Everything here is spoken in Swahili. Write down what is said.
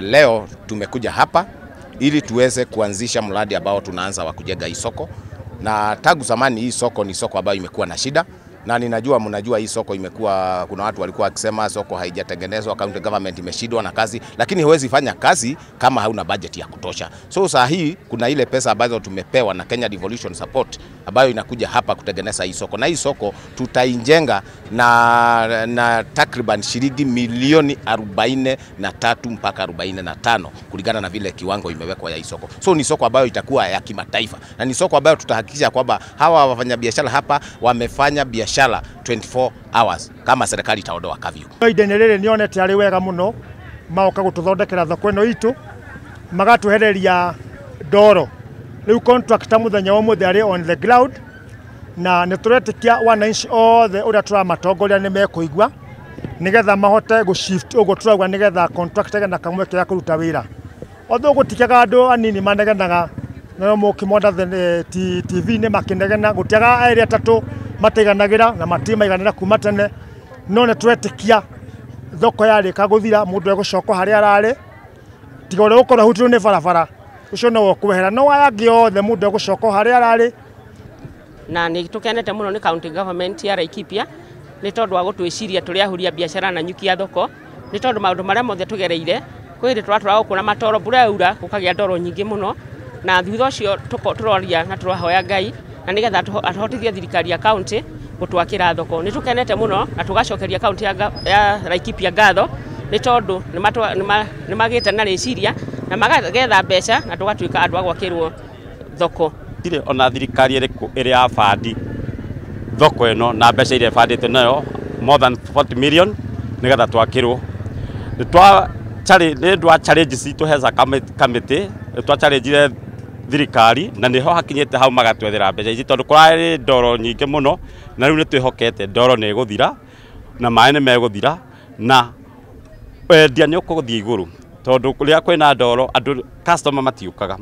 Leo tumekuja hapa ili tuweze kuanzisha mradi ambao tunaanza wa kujenga hii soko, na tangu zamani hii soko ni soko ambayo imekuwa na shida na ninajua mnajua hii soko imekuwa, kuna watu walikuwa wakisema soko haijatengenezwa, county government imeshindwa na kazi, lakini huwezi fanya kazi kama hauna budget ya kutosha. So saa hii kuna ile pesa ambazo tumepewa na Kenya Devolution Support ambayo inakuja hapa kutengeneza hii soko, na hii soko tutainjenga na, na takriban shilingi milioni 43 mpaka 45 kulingana na vile kiwango imewekwa ya hii soko. So ni soko ambayo itakuwa ya kimataifa na ni soko ambayo tutahakikisha kwamba hawa wafanyabiashara hapa wamefanya biashara biashara 24 hours kama serikali itaondoa kavyu. Ihinda-inĩ rĩrĩ nĩonete arĩ wega mũno magoka gũtũthondekera thoko ĩno itũ magatuhereria ndoro contract contractor mũthenya ũmũthĩ ari on the ground na nĩ tũretĩkia wananchi othe ũrĩa tũramatongoria ni mekũigua nigetha mahote gå shift å guo tå rauga nä na kamwe ga kå wira wä ra othe å gå anini manegenaga na må kä monda eh, tv-inä makinegena gutiaga area tatu mataiganagä na matimaiganä kuma tene no nä twetä kia thoko yarä ka gå thira må ndå egå coka harä a ararä tiga å rä a gå korwo ahutirwo nä barabara å cio no wokwehera no aya angä othe må ndå egå coka na ni tå kenete må no nä county government ya Laikipia ni tondå wa gå twä ciria tå rä ahå biacara na nyuki ya thoko ni tondå maå ndå marä a mothe tå gereire kwä hä ndä tå matoro bura yaura gå kagä a ndoro nyingi muno no na thutha å cio tå roria na tå rahoya ngai na nigetha hotithie thirikari ya kaunti gutwakira thoko ni tukenete muno na tugacokeria kaunti ya, ya ngatho nä ni tondu ni te na ciria na magetha mbeca na tugatuika andu agwakirwo thoko ndirä ona thirikari ä ya bandi thoko ä no na mbeca iria bandä nayo more than 40 million nä getha twakä rwo nä ndwa challenge citå heza kamä tä nä twa challenge thirikari na nä hakinyete hau magatwethera mbeca ici tondå kå rarä ndoro nyingä må no na rä u nä twä hokete ndoro nä gå thira na maä nä megå thira na wendia nä å kå thiä igå rå tondå rä rä kwä na ndoro andå matiå kaga